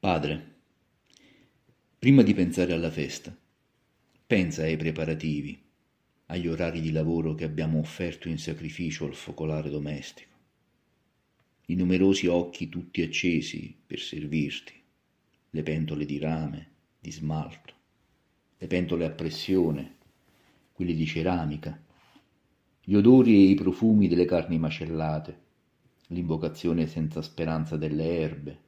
Padre, prima di pensare alla festa, pensa ai preparativi, agli orari di lavoro che abbiamo offerto in sacrificio al focolare domestico, i numerosi occhi tutti accesi per servirti, le pentole di rame, di smalto, le pentole a pressione, quelle di ceramica, gli odori e i profumi delle carni macellate, l'invocazione senza speranza delle erbe,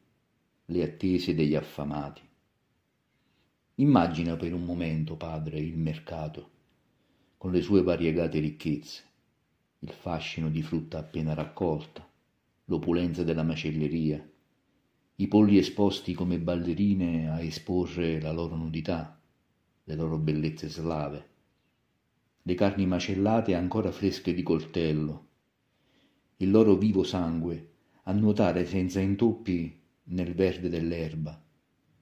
le attese degli affamati. Immagina per un momento, padre, il mercato, con le sue variegate ricchezze, il fascino di frutta appena raccolta, l'opulenza della macelleria, i polli esposti come ballerine a esporre la loro nudità, le loro bellezze slave, le carni macellate ancora fresche di coltello, il loro vivo sangue a nuotare senza intoppi nel verde dell'erba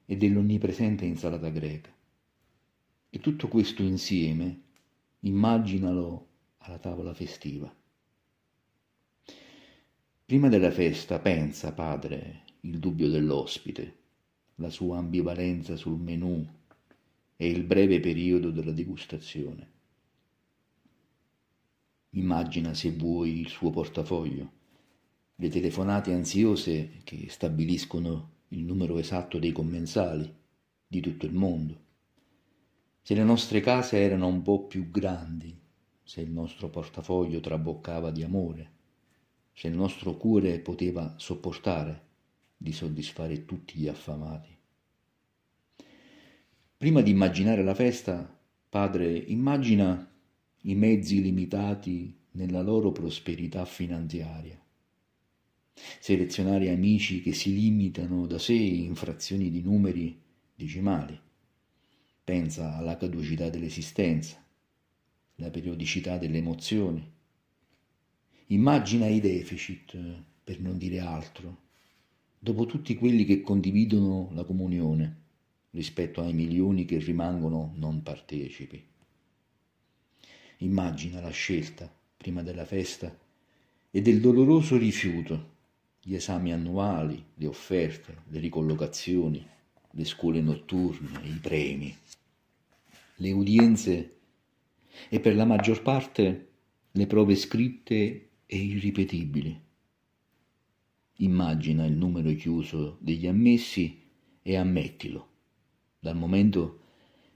e dell'onnipresente insalata greca. E tutto questo insieme, immaginalo alla tavola festiva. Prima della festa pensa, padre, il dubbio dell'ospite, la sua ambivalenza sul menù e il breve periodo della degustazione. Immagina, se vuoi, il suo portafoglio, le telefonate ansiose che stabiliscono il numero esatto dei commensali di tutto il mondo. Se le nostre case erano un po' più grandi, se il nostro portafoglio traboccava di amore, se il nostro cuore poteva sopportare di soddisfare tutti gli affamati. Prima di immaginare la festa, padre, immagina i mezzi limitati nella loro prosperità finanziaria. Selezionare amici che si limitano da sé in frazioni di numeri decimali. Pensa alla caducità dell'esistenza, la periodicità delle emozioni. Immagina i deficit, per non dire altro, dopo tutti quelli che condividono la comunione rispetto ai milioni che rimangono non partecipi. Immagina la scelta prima della festa e del doloroso rifiuto, gli esami annuali, le offerte, le ricollocazioni, le scuole notturne, i premi, le udienze e per la maggior parte le prove scritte e irripetibili. Immagina il numero chiuso degli ammessi e ammettilo, dal momento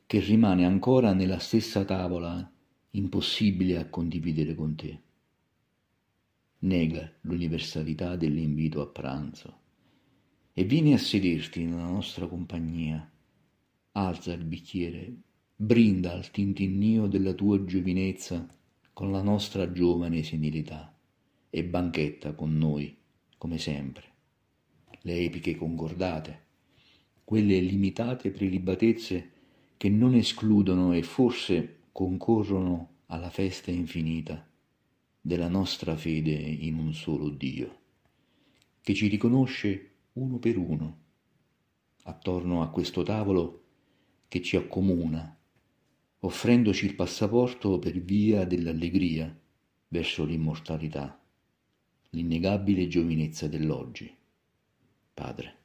che rimane ancora nella stessa tavola impossibile a condividere con te. Nega l'universalità dell'invito a pranzo e vieni a sederti nella nostra compagnia. Alza il bicchiere, brinda al tintinnio della tua giovinezza con la nostra giovane senilità e banchetta con noi, come sempre. Le epiche concordate, quelle limitate prelibatezze che non escludono e forse concorrono alla festa infinita della nostra fede in un solo Dio, che ci riconosce uno per uno attorno a questo tavolo che ci accomuna, offrendoci il passaporto per via dell'allegria verso l'immortalità, l'innegabile giovinezza dell'oggi. Padre.